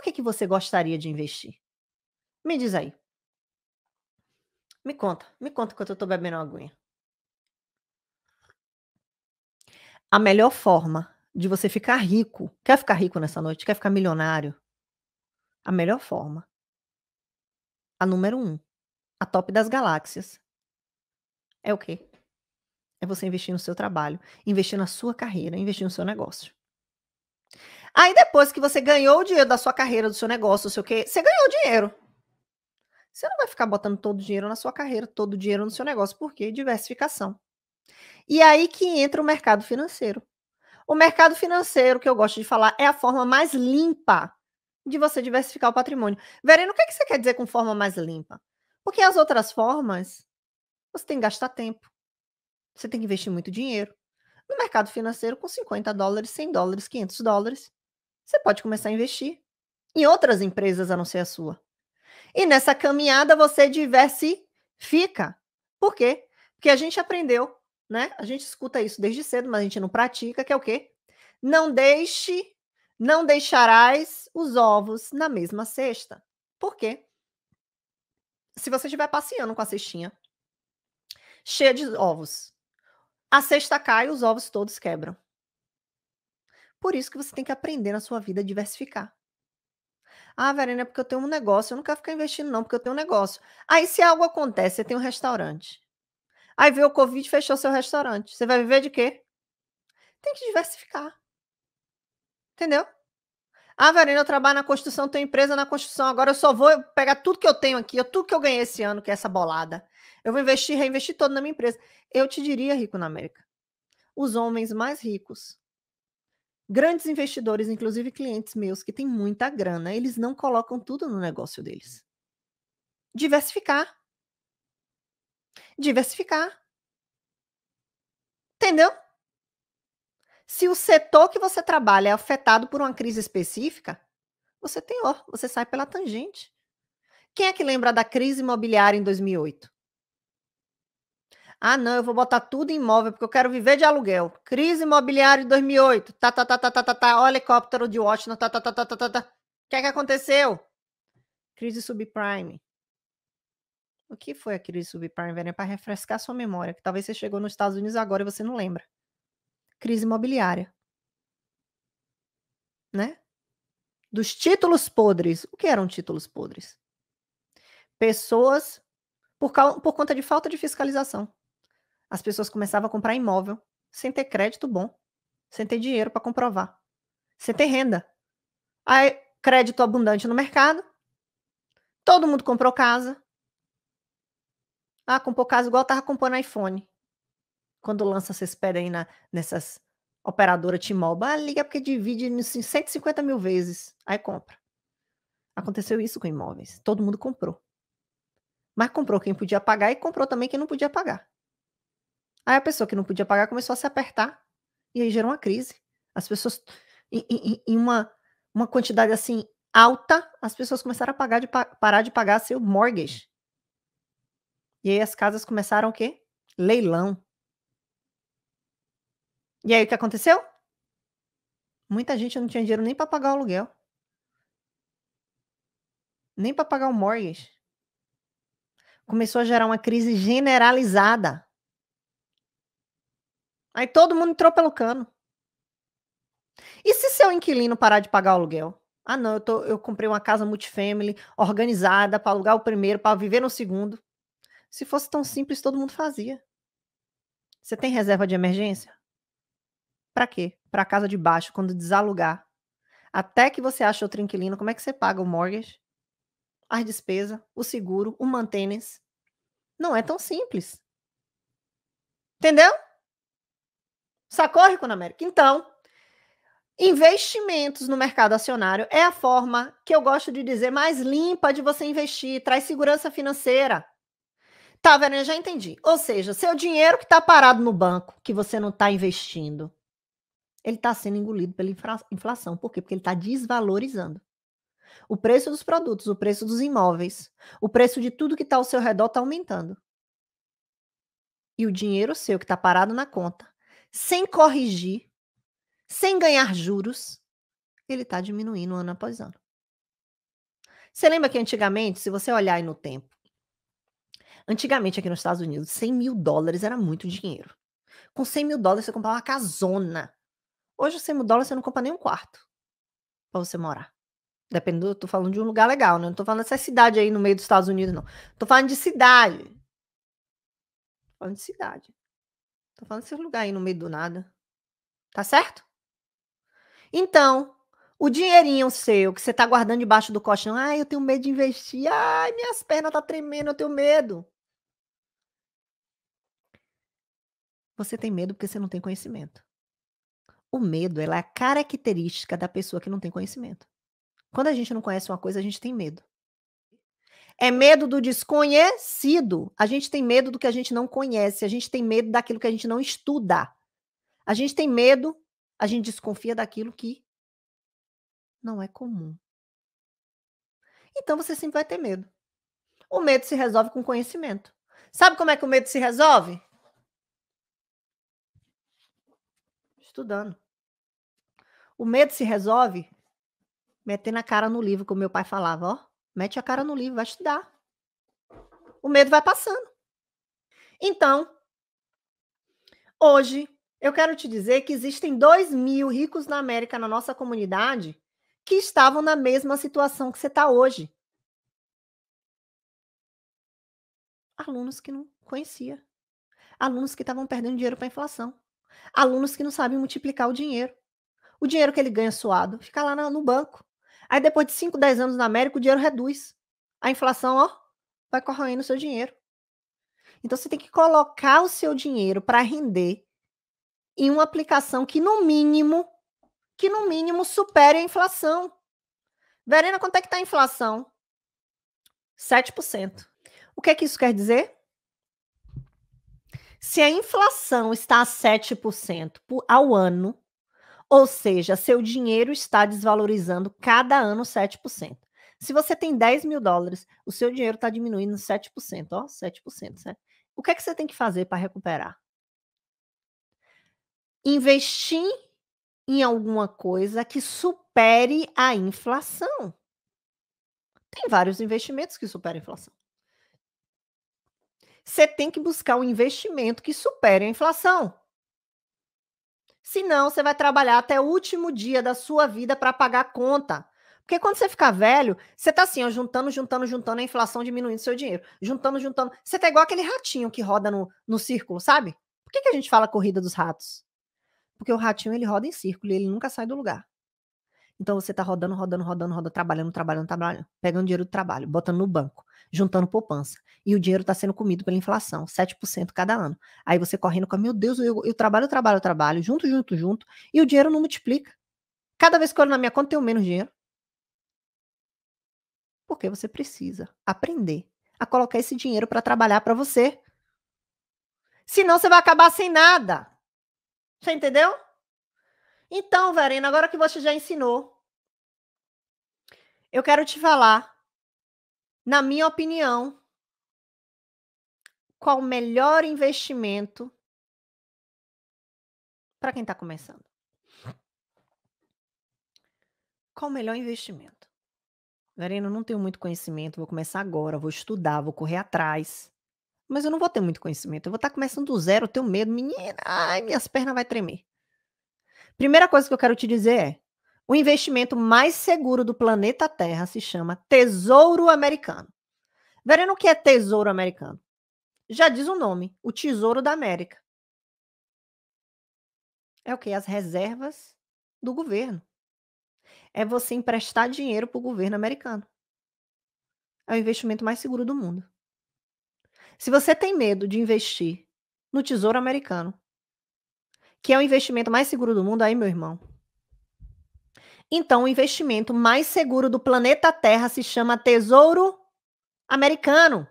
por que, que você gostaria de investir? Me diz aí. Me conta, me conta enquanto eu estou bebendo aguinha. A melhor forma de você ficar rico, quer ficar rico nessa noite? Quer ficar milionário? A melhor forma. A número um, a top das galáxias. É o quê? É você investir no seu trabalho, investir na sua carreira, investir no seu negócio. Aí depois que você ganhou o dinheiro da sua carreira, do seu negócio, do seu quê, você ganhou dinheiro. Você não vai ficar botando todo o dinheiro na sua carreira, todo o dinheiro no seu negócio, porque diversificação. E aí que entra o mercado financeiro. O mercado financeiro, que eu gosto de falar, é a forma mais limpa de você diversificar o patrimônio. Verena, o que, é que você quer dizer com forma mais limpa? Porque as outras formas, você tem que gastar tempo, você tem que investir muito dinheiro. No mercado financeiro, com 50 dólares, 100 dólares, 500 dólares, você pode começar a investir em outras empresas a não ser a sua. E nessa caminhada você diversifica. Por quê? Porque a gente aprendeu, né? A gente escuta isso desde cedo, mas a gente não pratica, que é o quê? Não deixe, não deixarás os ovos na mesma cesta. Por quê? Se você estiver passeando com a cestinha cheia de ovos, a cesta cai, os ovos todos quebram. Por isso que você tem que aprender na sua vida a diversificar. Ah, Verena, é porque eu tenho um negócio, eu não quero ficar investindo, não, porque eu tenho um negócio. Aí, se algo acontece, você tem um restaurante. Aí veio o Covid fechou seu restaurante. Você vai viver de quê? Tem que diversificar. Entendeu? Ah, Verena, eu trabalho na construção, tenho empresa na construção. Agora eu só vou pegar tudo que eu tenho aqui, tudo que eu ganhei esse ano, que é essa bolada. Eu vou investir, reinvestir todo na minha empresa. Eu te diria, rico na América. Os homens mais ricos Grandes investidores, inclusive clientes meus que têm muita grana, eles não colocam tudo no negócio deles. Diversificar. Diversificar. Entendeu? Se o setor que você trabalha é afetado por uma crise específica, você tem ó, você sai pela tangente. Quem é que lembra da crise imobiliária em 2008? Ah, não, eu vou botar tudo em imóvel porque eu quero viver de aluguel. Crise imobiliária de 2008. Tá, tá, tá, tá, tá, tá, tá. O helicóptero de Washington. Tá, tá, tá, tá, tá, tá, tá. O que é que aconteceu? Crise subprime. O que foi a crise subprime, Verena? Para refrescar sua memória, que talvez você chegou nos Estados Unidos agora e você não lembra. Crise imobiliária. Né? Dos títulos podres. O que eram títulos podres? Pessoas por, por conta de falta de fiscalização as pessoas começavam a comprar imóvel sem ter crédito bom, sem ter dinheiro para comprovar, sem ter renda. Aí, crédito abundante no mercado, todo mundo comprou casa. Ah, comprou casa igual tava comprando iPhone. Quando lança, vocês pedem aí na, nessas operadoras T-Mobile. Ah, liga porque divide em 150 mil vezes. Aí compra. Aconteceu isso com imóveis. Todo mundo comprou. Mas comprou quem podia pagar e comprou também quem não podia pagar. Aí a pessoa que não podia pagar começou a se apertar. E aí gerou uma crise. As pessoas, em, em, em uma, uma quantidade assim alta, as pessoas começaram a pagar de, parar de pagar seu mortgage. E aí as casas começaram o quê? Leilão. E aí o que aconteceu? Muita gente não tinha dinheiro nem para pagar o aluguel. Nem para pagar o mortgage. Começou a gerar uma crise generalizada. Aí todo mundo entrou pelo cano. E se seu inquilino parar de pagar o aluguel? Ah, não, eu, tô, eu comprei uma casa multifamily organizada para alugar o primeiro, para viver no segundo. Se fosse tão simples, todo mundo fazia. Você tem reserva de emergência? Para quê? Para casa de baixo, quando desalugar. Até que você acha outro inquilino, como é que você paga o mortgage? As despesas, o seguro, o maintenance. Não é tão simples. Entendeu? Sacorre, América. Então, investimentos no mercado acionário é a forma que eu gosto de dizer mais limpa de você investir, traz segurança financeira. Tá, Verena, já entendi. Ou seja, seu dinheiro que está parado no banco, que você não está investindo, ele está sendo engolido pela inflação. Por quê? Porque ele está desvalorizando. O preço dos produtos, o preço dos imóveis, o preço de tudo que está ao seu redor está aumentando. E o dinheiro seu que está parado na conta sem corrigir, sem ganhar juros, ele está diminuindo ano após ano. Você lembra que antigamente, se você olhar aí no tempo, antigamente aqui nos Estados Unidos, 100 mil dólares era muito dinheiro. Com 100 mil dólares você comprava uma casona. Hoje, 100 mil dólares você não compra nem um quarto para você morar. Dependendo, eu tô falando de um lugar legal, né? Não tô falando dessa cidade aí no meio dos Estados Unidos, não. Tô falando de cidade. Tô falando de cidade. Tô falando desses lugares aí no meio do nada. Tá certo? Então, o dinheirinho seu que você tá guardando debaixo do colchão, ai, ah, eu tenho medo de investir, ai, minhas pernas tá tremendo, eu tenho medo. Você tem medo porque você não tem conhecimento. O medo é a característica da pessoa que não tem conhecimento. Quando a gente não conhece uma coisa, a gente tem medo. É medo do desconhecido. A gente tem medo do que a gente não conhece, a gente tem medo daquilo que a gente não estuda. A gente tem medo, a gente desconfia daquilo que não é comum. Então você sempre vai ter medo. O medo se resolve com conhecimento. Sabe como é que o medo se resolve? Estudando. O medo se resolve metendo a cara no livro, como meu pai falava, ó. Mete a cara no livro, vai estudar. O medo vai passando. Então, hoje, eu quero te dizer que existem dois mil ricos na América, na nossa comunidade, que estavam na mesma situação que você está hoje. Alunos que não conhecia. Alunos que estavam perdendo dinheiro para a inflação. Alunos que não sabem multiplicar o dinheiro. O dinheiro que ele ganha suado fica lá no banco. Aí depois de 5, 10 anos na América, o dinheiro reduz. A inflação, ó, vai corroendo o seu dinheiro. Então você tem que colocar o seu dinheiro para render em uma aplicação que no mínimo, que no mínimo supere a inflação. Verena, quanto é que está a inflação? 7%. O que é que isso quer dizer? Se a inflação está a 7% ao ano, ou seja, seu dinheiro está desvalorizando cada ano 7%. Se você tem 10 mil dólares, o seu dinheiro está diminuindo 7%, ó, 7%, certo? O que é que você tem que fazer para recuperar? Investir em alguma coisa que supere a inflação. Tem vários investimentos que superam a inflação. Você tem que buscar um investimento que supere a inflação. Senão, você vai trabalhar até o último dia da sua vida para pagar a conta. Porque quando você ficar velho, você tá assim, ó, juntando, juntando, juntando, a inflação diminuindo seu dinheiro. Juntando, juntando. Você tá igual aquele ratinho que roda no, no círculo, sabe? Por que, que a gente fala corrida dos ratos? Porque o ratinho, ele roda em círculo e ele nunca sai do lugar. Então você está rodando, rodando, rodando, rodando, trabalhando, trabalhando, trabalhando, pegando dinheiro do trabalho, botando no banco, juntando poupança. E o dinheiro está sendo comido pela inflação, 7% cada ano. Aí você correndo com, meu Deus, eu, eu trabalho, eu trabalho, eu trabalho, junto, junto, junto, e o dinheiro não multiplica. Cada vez que eu olho na minha conta, eu tenho menos dinheiro. Porque você precisa aprender a colocar esse dinheiro para trabalhar para você. Senão você vai acabar sem nada. Você entendeu? Então, Verena, agora que você já ensinou, eu quero te falar, na minha opinião, qual o melhor investimento para quem está começando. Qual o melhor investimento? Verena, eu não tenho muito conhecimento, vou começar agora, vou estudar, vou correr atrás. Mas eu não vou ter muito conhecimento, eu vou estar tá começando do zero, eu tenho medo, menina, ai, minhas pernas vai tremer. Primeira coisa que eu quero te dizer é: o investimento mais seguro do planeta Terra se chama Tesouro Americano. Verem o que é Tesouro Americano? Já diz o nome: o Tesouro da América. É o que? As reservas do governo. É você emprestar dinheiro para o governo americano. É o investimento mais seguro do mundo. Se você tem medo de investir no Tesouro Americano, que é o investimento mais seguro do mundo, aí, meu irmão. Então, o investimento mais seguro do planeta Terra se chama Tesouro Americano.